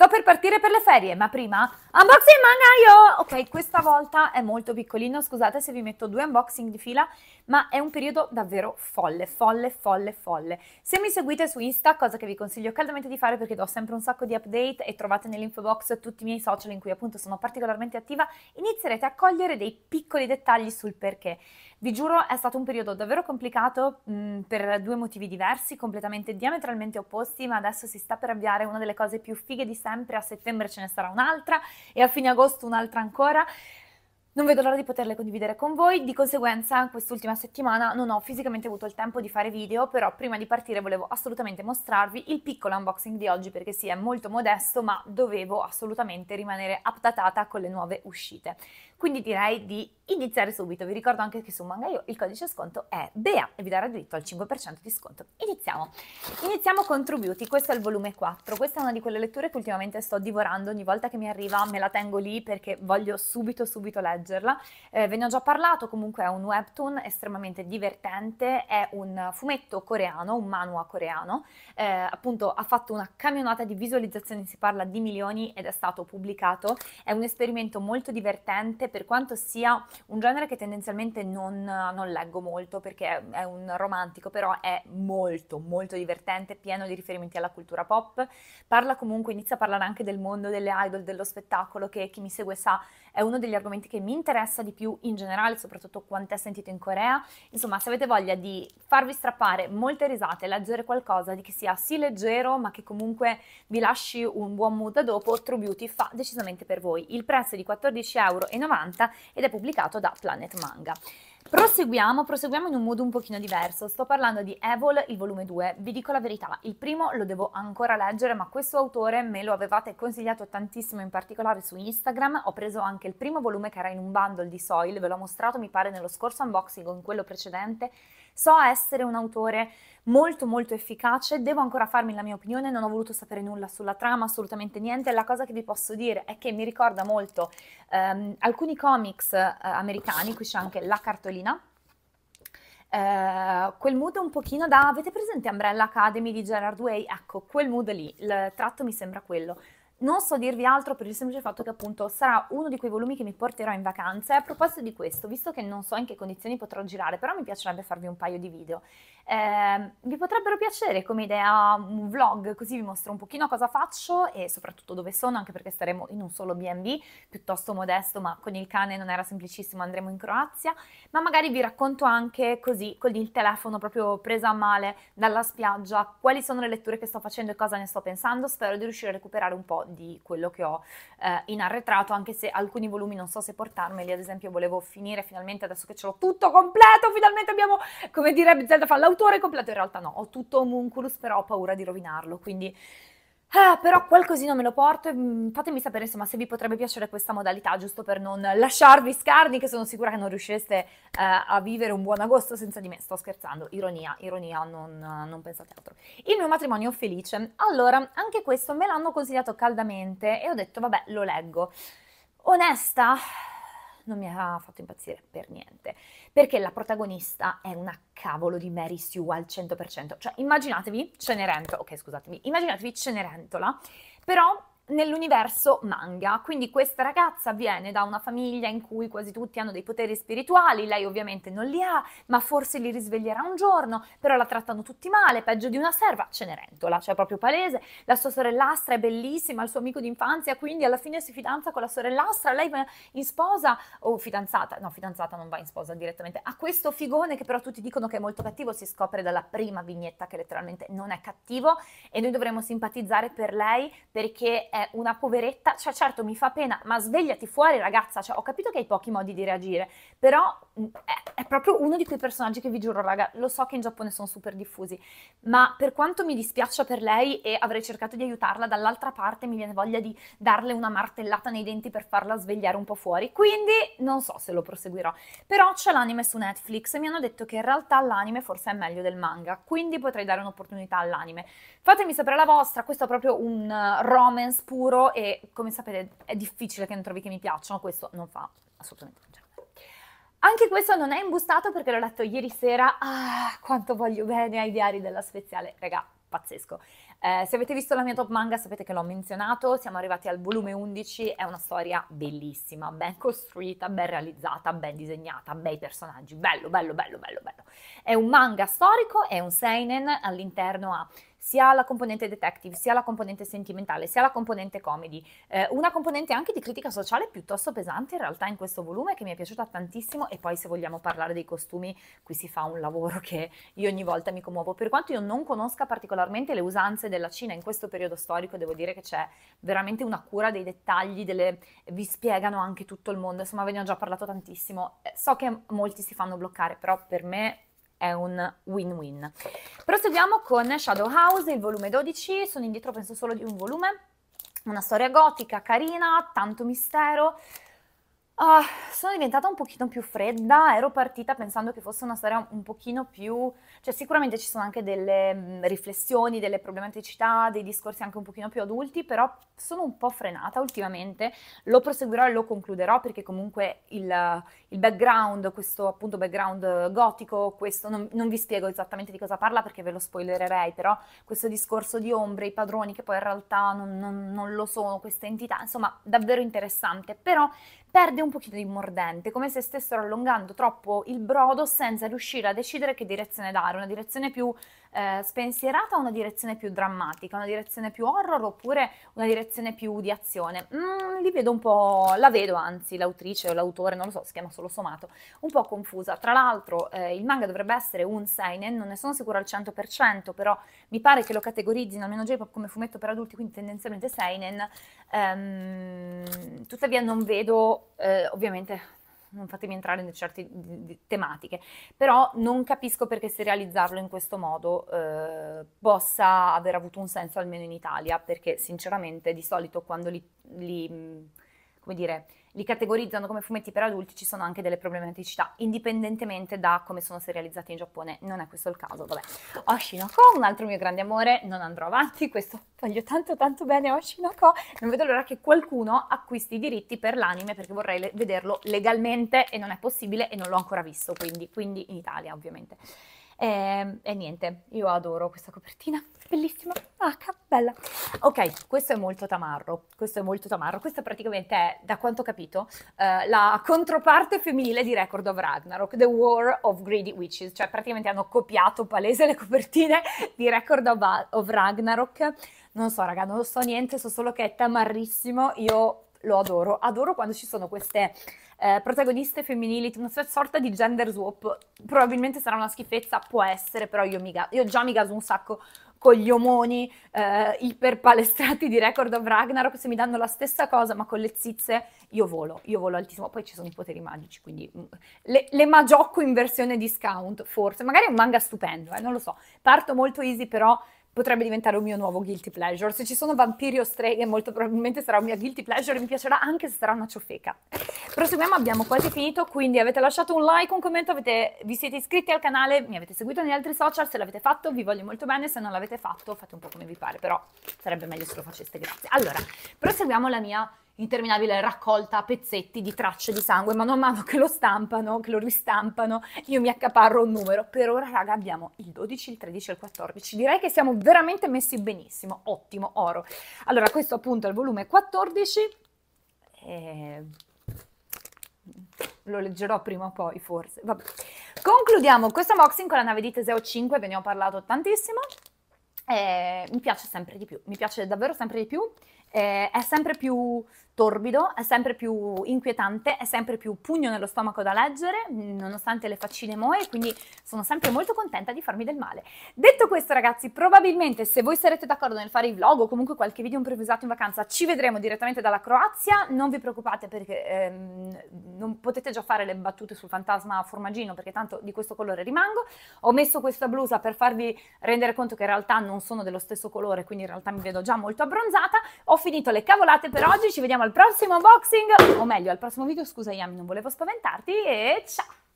Sto per partire per le ferie, ma prima unboxing manga io! Ok, questa volta è molto piccolino, scusate se vi metto due unboxing di fila, ma è un periodo davvero folle, folle, folle, folle. Se mi seguite su Insta, cosa che vi consiglio caldamente di fare perché do sempre un sacco di update e trovate nell'info box tutti i miei social in cui appunto sono particolarmente attiva, inizierete a cogliere dei piccoli dettagli sul perché. Vi giuro, è stato un periodo davvero complicato mh, mm, per due motivi diversi, completamente diametralmente opposti, ma adesso si sta per avviare una delle cose più fighe di sempre, a settembre ce ne sarà un'altra e a fine agosto un'altra ancora. Non vedo l'ora di poterle condividere con voi, di conseguenza quest'ultima settimana non ho fisicamente avuto il tempo di fare video, però prima di partire volevo assolutamente mostrarvi il piccolo unboxing di oggi perché sì, è molto modesto, ma dovevo assolutamente rimanere updatata con le nuove uscite. Quindi direi di iniziare subito. Vi ricordo anche che su Mangaio il codice sconto è BEA e vi darà diritto al 5% di sconto. Iniziamo. Iniziamo con True Beauty, questo è il volume 4. Questa è una di quelle letture che ultimamente sto divorando, ogni volta che mi arriva me la tengo lì perché voglio subito subito leggerla. Eh, ve ne ho già parlato, comunque è un webtoon estremamente divertente, è un fumetto coreano, un manhwa coreano, eh, appunto ha fatto una camionata di visualizzazioni, si parla di milioni ed è stato pubblicato. È un esperimento molto divertente per quanto sia un genere che tendenzialmente non, non leggo molto perché è un romantico, però è molto, molto divertente, pieno di riferimenti alla cultura pop, parla comunque, inizia a parlare anche del mondo delle idol, dello spettacolo, che chi mi segue sa è uno degli argomenti che mi interessa di più in generale, soprattutto quanto è sentito in Corea. Insomma, se avete voglia di farvi strappare molte risate, leggere qualcosa di che sia sì leggero, ma che comunque vi lasci un buon mood dopo, True Beauty fa decisamente per voi. Il prezzo è di 14,90 euro 90 ed è pubblicato da Planet Manga. Proseguiamo, proseguiamo in un modo un pochino diverso. Sto parlando di Evol, il volume 2. Vi dico la verità, il primo lo devo ancora leggere, ma questo autore me lo avevate consigliato tantissimo, in particolare su Instagram. Ho preso anche il primo volume che era in un bundle di Soil, ve l'ho mostrato mi pare nello scorso unboxing o in quello precedente. So essere un autore molto molto efficace, devo ancora farmi la mia opinione, non ho voluto sapere nulla sulla trama, assolutamente niente. La cosa che vi posso dire è che mi ricorda molto ehm, alcuni comics eh, americani, qui c'è anche la cartolina piccolina. Eh, quel mood un pochino da, avete presente Umbrella Academy di Gerard Way? Ecco, quel mood lì, il tratto mi sembra quello. Non so dirvi altro per il semplice fatto che appunto sarà uno di quei volumi che mi porterò in vacanza. E a proposito di questo, visto che non so in che condizioni potrò girare, però mi piacerebbe farvi un paio di video eh, vi potrebbero piacere come idea un vlog, così vi mostro un pochino cosa faccio e soprattutto dove sono, anche perché staremo in un solo B&B, piuttosto modesto, ma con il cane non era semplicissimo, andremo in Croazia, ma magari vi racconto anche così, con il telefono proprio preso a male dalla spiaggia, quali sono le letture che sto facendo e cosa ne sto pensando, spero di riuscire a recuperare un po' di quello che ho eh, in arretrato, anche se alcuni volumi non so se portarmeli, ad esempio volevo finire finalmente, adesso che ce l'ho tutto completo, finalmente abbiamo, come direbbe Zelda Fallout, autore completo in realtà no, ho tutto homunculus, però ho paura di rovinarlo, quindi... Ah, però qualcosina me lo porto e mm, fatemi sapere insomma se vi potrebbe piacere questa modalità, giusto per non lasciarvi scarni, che sono sicura che non riuscireste eh, a vivere un buon agosto senza di me. Sto scherzando, ironia, ironia, non, non pensate altro. Il mio matrimonio felice. Allora, anche questo me l'hanno consigliato caldamente e ho detto, vabbè, lo leggo. Onesta, non mi ha fatto impazzire per niente, perché la protagonista è una cavolo di Mary Sue al 100%, cioè immaginatevi Cenerentola, ok scusatemi, immaginatevi Cenerentola, però nell'universo manga. Quindi questa ragazza viene da una famiglia in cui quasi tutti hanno dei poteri spirituali, lei ovviamente non li ha, ma forse li risveglierà un giorno, però la trattano tutti male, peggio di una serva, Cenerentola, cioè proprio palese, la sua sorellastra è bellissima, il suo amico d'infanzia, quindi alla fine si fidanza con la sorellastra, lei va in sposa o oh, fidanzata, no fidanzata non va in sposa direttamente, a questo figone che però tutti dicono che è molto cattivo, si scopre dalla prima vignetta che letteralmente non è cattivo e noi dovremmo simpatizzare per lei perché è è una poveretta, cioè certo mi fa pena, ma svegliati fuori ragazza, cioè ho capito che hai pochi modi di reagire, però mm, è, è proprio uno di quei personaggi che vi giuro raga, lo so che in Giappone sono super diffusi, ma per quanto mi dispiaccia per lei e avrei cercato di aiutarla, dall'altra parte mi viene voglia di darle una martellata nei denti per farla svegliare un po' fuori, quindi non so se lo proseguirò, però c'è l'anime su Netflix e mi hanno detto che in realtà l'anime forse è meglio del manga, quindi potrei dare un'opportunità all'anime. Fatemi sapere la vostra, questo è proprio un eh, romance scuro e come sapete è difficile che ne trovi che mi piacciono, questo non fa assolutamente niente. Anche questo non è imbustato perché l'ho letto ieri sera, ah, quanto voglio bene ai diari della Speziale, raga, pazzesco. Eh, se avete visto la mia top manga sapete che l'ho menzionato, siamo arrivati al volume 11, è una storia bellissima, ben costruita, ben realizzata, ben disegnata, bei personaggi, bello, bello, bello, bello, bello. È un manga storico, è un seinen, all'interno ha sia la componente detective, sia la componente sentimentale, sia la componente comedy, eh, una componente anche di critica sociale piuttosto pesante in realtà in questo volume che mi è piaciuta tantissimo e poi se vogliamo parlare dei costumi qui si fa un lavoro che io ogni volta mi commuovo, per quanto io non conosca particolarmente le usanze della Cina in questo periodo storico devo dire che c'è veramente una cura dei dettagli, delle... vi spiegano anche tutto il mondo, insomma ve ne ho già parlato tantissimo, eh, so che molti si fanno bloccare però per me è un win-win. Proseguiamo con Shadow House, il volume 12, sono indietro penso solo di un volume, una storia gotica carina, tanto mistero, Uh, sono diventata un pochino più fredda, ero partita pensando che fosse una storia un pochino più, cioè sicuramente ci sono anche delle mh, mm, riflessioni, delle problematicità, dei discorsi anche un pochino più adulti, però sono un po' frenata ultimamente, lo proseguirò e lo concluderò perché comunque il, il background, questo appunto background gotico, questo non, non, vi spiego esattamente di cosa parla perché ve lo spoilererei, però questo discorso di ombre, i padroni che poi in realtà non, non, non lo sono, questa entità, insomma davvero interessante, però perde un pochino di mordente, come se stessero allungando troppo il brodo senza riuscire a decidere che direzione dare, una direzione più eh, spensierata a una direzione più drammatica, una direzione più horror oppure una direzione più di azione? Mm, li vedo un po', la vedo anzi, l'autrice o l'autore, non lo so, si chiama solo Somato, un po' confusa. Tra l'altro eh, il manga dovrebbe essere un seinen, non ne sono sicura al 100%, però mi pare che lo categorizzino almeno J-pop come fumetto per adulti, quindi tendenzialmente seinen. Um, tuttavia non vedo, eh, ovviamente non fatemi entrare in certe tematiche, però non capisco perché serializzarlo in questo modo eh, possa aver avuto un senso almeno in Italia, perché sinceramente di solito quando li, li come dire, li categorizzano come fumetti per adulti, ci sono anche delle problematicità, indipendentemente da come sono serializzati in Giappone. Non è questo il caso, vabbè. Oshinoko, un altro mio grande amore, non andrò avanti, questo voglio tanto tanto bene Oshinoko, non vedo l'ora che qualcuno acquisti i diritti per l'anime perché vorrei le vederlo legalmente e non è possibile e non l'ho ancora visto, quindi, quindi in Italia ovviamente. E, ehm, e niente, io adoro questa copertina, bellissima, ah, bella. Ok, questo è molto tamarro, questo è molto tamarro, questa praticamente è, da quanto ho capito, eh, la controparte femminile di Record of Ragnarok, The War of Greedy Witches, cioè praticamente hanno copiato palese le copertine di Record of, of Ragnarok. Non so raga, non so niente, so solo che è tamarrissimo, io lo adoro, adoro quando ci sono queste eh, protagoniste femminili, una sorta di gender swap. Probabilmente sarà una schifezza, può essere, però io, mi ga- io già mi gaso un sacco con gli omoni eh, iperpalestrati di Record of Ragnarok, se mi danno la stessa cosa ma con le zizze io volo, io volo altissimo, poi ci sono i poteri magici, quindi mm, le, le magiocco in versione discount forse, magari è un manga stupendo, eh, non lo so, parto molto easy però potrebbe diventare un mio nuovo guilty pleasure. Se ci sono vampiri o streghe, molto probabilmente sarà un mio guilty pleasure e mi piacerà anche se sarà una ciofeca. Proseguiamo, abbiamo quasi finito, quindi avete lasciato un like, un commento, avete, vi siete iscritti al canale, mi avete seguito negli altri social, se l'avete fatto vi voglio molto bene, se non l'avete fatto fate un po' come vi pare, però sarebbe meglio se lo faceste, grazie. Allora, proseguiamo la mia interminabile raccolta a pezzetti di tracce di sangue, ma man mano che lo stampano, che lo ristampano, io mi accaparro un numero. Per ora, raga, abbiamo il 12, il 13 e il 14. Direi che siamo veramente messi benissimo, ottimo, oro. Allora, questo appunto è il volume 14. Eh, lo leggerò prima o poi, forse. Vabbè. Concludiamo questo unboxing con la nave di Teseo 5, ve ne ho parlato tantissimo. Eh, mi piace sempre di più, mi piace davvero sempre di più. Eh, è sempre più torbido, è sempre più inquietante, è sempre più pugno nello stomaco da leggere, nonostante le faccine moe, quindi sono sempre molto contenta di farmi del male. Detto questo ragazzi, probabilmente se voi sarete d'accordo nel fare i vlog o comunque qualche video improvvisato in vacanza, ci vedremo direttamente dalla Croazia, non vi preoccupate perché ehm, non potete già fare le battute sul fantasma formaggino perché tanto di questo colore rimango. Ho messo questa blusa per farvi rendere conto che in realtà non sono dello stesso colore, quindi in realtà mi vedo già molto abbronzata. Ho finito le cavolate per oggi, ci vediamo alla al prossimo unboxing, o meglio al prossimo video, scusa Yami, non volevo spaventarti e ciao!